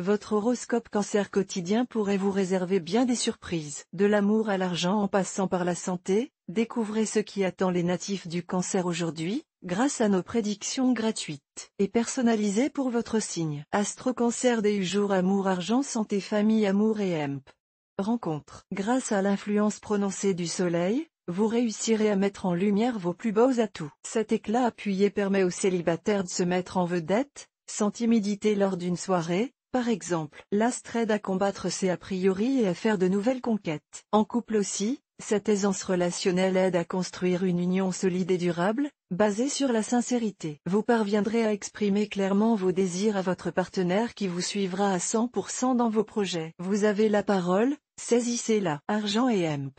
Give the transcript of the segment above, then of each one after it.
Votre horoscope cancer quotidien pourrait vous réserver bien des surprises. De l'amour à l'argent en passant par la santé, découvrez ce qui attend les natifs du cancer aujourd'hui, grâce à nos prédictions gratuites et personnalisées pour votre signe. Astro cancer des jours amour argent santé famille amour et EMP. Rencontre. Grâce à l'influence prononcée du soleil, vous réussirez à mettre en lumière vos plus beaux atouts. Cet éclat appuyé permet aux célibataires de se mettre en vedette, sans timidité lors d'une soirée, par exemple, l'astre aide à combattre ses a priori et à faire de nouvelles conquêtes. En couple aussi, cette aisance relationnelle aide à construire une union solide et durable, basée sur la sincérité. Vous parviendrez à exprimer clairement vos désirs à votre partenaire qui vous suivra à 100% dans vos projets. Vous avez la parole, saisissez-la. Argent et EMP.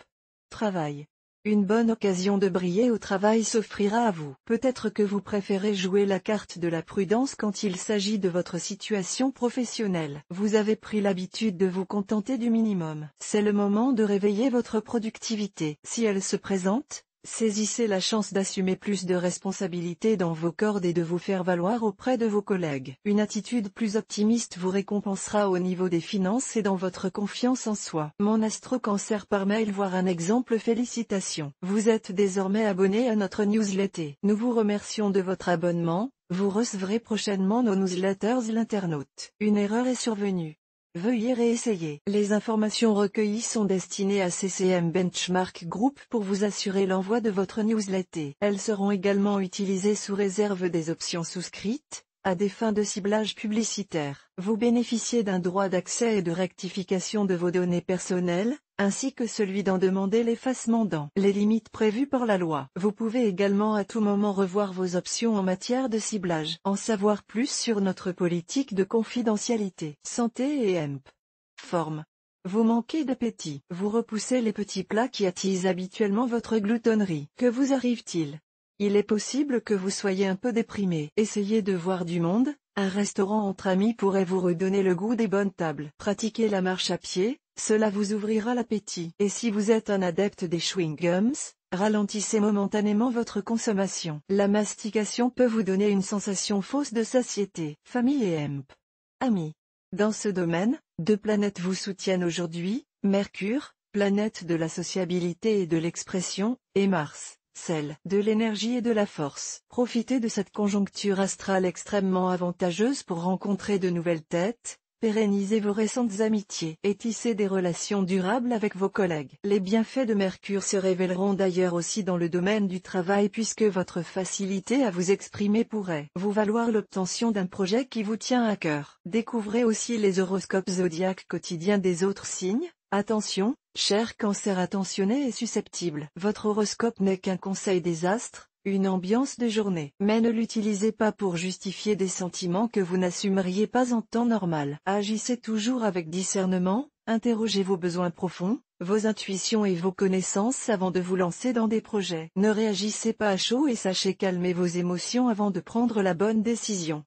Travail. Une bonne occasion de briller au travail s'offrira à vous. Peut-être que vous préférez jouer la carte de la prudence quand il s'agit de votre situation professionnelle. Vous avez pris l'habitude de vous contenter du minimum. C'est le moment de réveiller votre productivité. Si elle se présente, Saisissez la chance d'assumer plus de responsabilités dans vos cordes et de vous faire valoir auprès de vos collègues. Une attitude plus optimiste vous récompensera au niveau des finances et dans votre confiance en soi. Mon astro cancer par mail voir un exemple félicitations. Vous êtes désormais abonné à notre newsletter. Nous vous remercions de votre abonnement, vous recevrez prochainement nos newsletters l'internaute. Une erreur est survenue. Veuillez réessayer. Les informations recueillies sont destinées à CCM Benchmark Group pour vous assurer l'envoi de votre newsletter. Elles seront également utilisées sous réserve des options souscrites, à des fins de ciblage publicitaire. Vous bénéficiez d'un droit d'accès et de rectification de vos données personnelles, ainsi que celui d'en demander l'effacement dans les limites prévues par la loi. Vous pouvez également à tout moment revoir vos options en matière de ciblage. En savoir plus sur notre politique de confidentialité. Santé et EMP. Forme. Vous manquez d'appétit. Vous repoussez les petits plats qui attisent habituellement votre gloutonnerie. Que vous arrive-t-il Il est possible que vous soyez un peu déprimé. Essayez de voir du monde. Un restaurant entre amis pourrait vous redonner le goût des bonnes tables. Pratiquez la marche à pied, cela vous ouvrira l'appétit. Et si vous êtes un adepte des chewing-gums, ralentissez momentanément votre consommation. La mastication peut vous donner une sensation fausse de satiété. Famille et EMP. Amis. Dans ce domaine, deux planètes vous soutiennent aujourd'hui, Mercure, planète de la sociabilité et de l'expression, et Mars, celle de l'énergie et de la force. Profitez de cette conjoncture astrale extrêmement avantageuse pour rencontrer de nouvelles têtes, Pérennisez vos récentes amitiés et tissez des relations durables avec vos collègues. Les bienfaits de Mercure se révéleront d'ailleurs aussi dans le domaine du travail puisque votre facilité à vous exprimer pourrait vous valoir l'obtention d'un projet qui vous tient à cœur. Découvrez aussi les horoscopes zodiaques quotidiens des autres signes. Attention, cher cancer attentionné et susceptible. Votre horoscope n'est qu'un conseil des astres, une ambiance de journée. Mais ne l'utilisez pas pour justifier des sentiments que vous n'assumeriez pas en temps normal. Agissez toujours avec discernement, interrogez vos besoins profonds, vos intuitions et vos connaissances avant de vous lancer dans des projets. Ne réagissez pas à chaud et sachez calmer vos émotions avant de prendre la bonne décision.